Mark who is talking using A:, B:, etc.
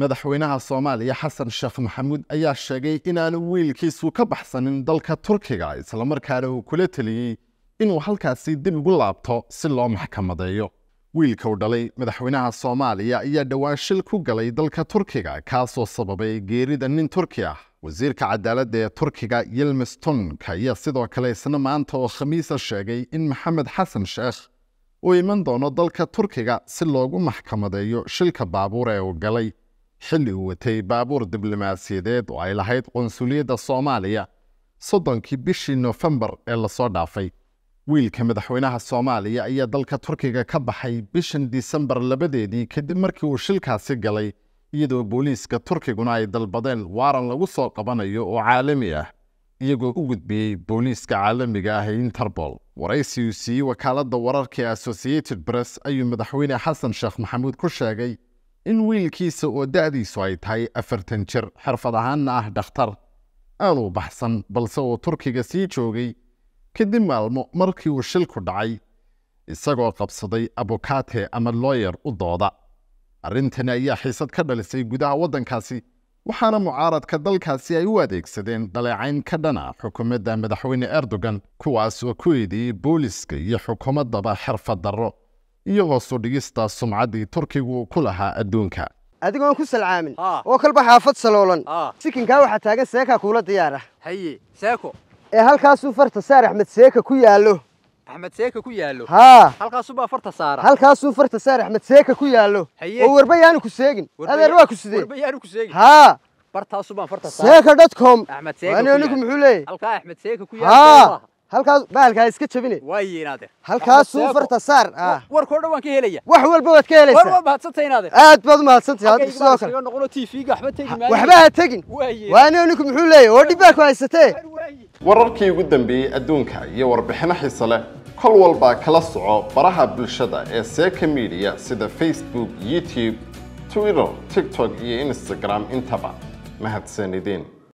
A: madaxweynaha soomaaliya xasan sheekh maxamuud ayaa sheegay inaanu wiilkiisu ka baxsanin dalka turkiga islamarkaana uu kula teliyey inuu halkaasi dib ugu laabto si loo maxkamadeeyo wiilka u dhalay madaxweynaha soomaaliya ayaa dhowaan shil ku galay dalka turkiga kaasoo sababay geerida nin turki ah wasiirka cadaaladda ee turkiga yilmis tunk ayaa sidoo kale isna maanta oo khamiisa sheegay in maxamed xasan sheekh uu iman doono dalka turkiga si loogu maxkamadeeyo shilka baabuur ee uu galay xilli uu watay baabuur diblomaasiyadeed oo ay lahayd qunsuliyadda soomaaliya soddonkii bishii nofembar ee lasoo dhaafay wiilka madaxweynaha soomaaliya ayaa dalka turkiga ka baxay bishan disembar labadeedii kadib markii uu shilkaasi galay iyadoo booliiska turkiguna ay dalbadeen waaran lagu soo qabanayo oo caalami ah iyagoo u gudbiyey booliiska caalamiga ah ee interpol waraysi uu siiyey wakaaladda wararka ee associated press ayuu madaxweyne xasan sheekh maxamuud ku sheegay in wiilkiisa oo da'diisu ay tahay afartan jir xirfad ahaanna ah dhakhtar aad uu baxsan balse uu turkiga sii joogay kadib maalmo markii uu shilku dhacay isagoo qabsaday abukaate ama looyer u dooda arrintani ayaa xiisad ka dhalisay gudaha waddankaasi waxaana mucaaradka dalkaasi ay u adeegsadeen dhaleecayn ka dhana xukuumadda madaxweyne erdogan kuwaas oo ku eedeeyey booliska iyo xukuumaddaba xirfad darro iyo hoos u dhigista sumcaddii turkigu ku lahaa adduunka
B: adigoon ku salcaamin oo kalba xaafad saloolan sikinkaa waxaa taagan seekaa kuula diyaara haye seeko ee halkaasuu farta saar axmed seeka ku yaallo axmed seeka ku yaallo haa halkaasubaa farta saara halkaasuu farta saar axmed seeka ku yaallo oo warba yaanu ku seegin adeer waa ku sidee yaanu ku seegin haa bartaasubaan farta saara seeka dot com axmed seeka ku yaallo anigu muxuu leeyahay halkaa axmed seeka ku yaallo halkaas bahalkaa iska jabine waa yinaade halkaasuu farta saar ah. warkoo dhan waan ka helaya wax walba waad ka helaysaa waa mahadsanta inaade aad baad umahadsantahay hadda sidoo kale noqono tv ga waxba tegin waxba ha tegin waa ninku
A: muxuu leeyahay oo dhib ku haysatee wararkii ugu dambeeyey adduunka iyo warbixino xiise leh kol walbaa kala soco baraha bulshada ee seeka media sida facebook youtube twitter tiktok iyo instagram intaba mahadsanideen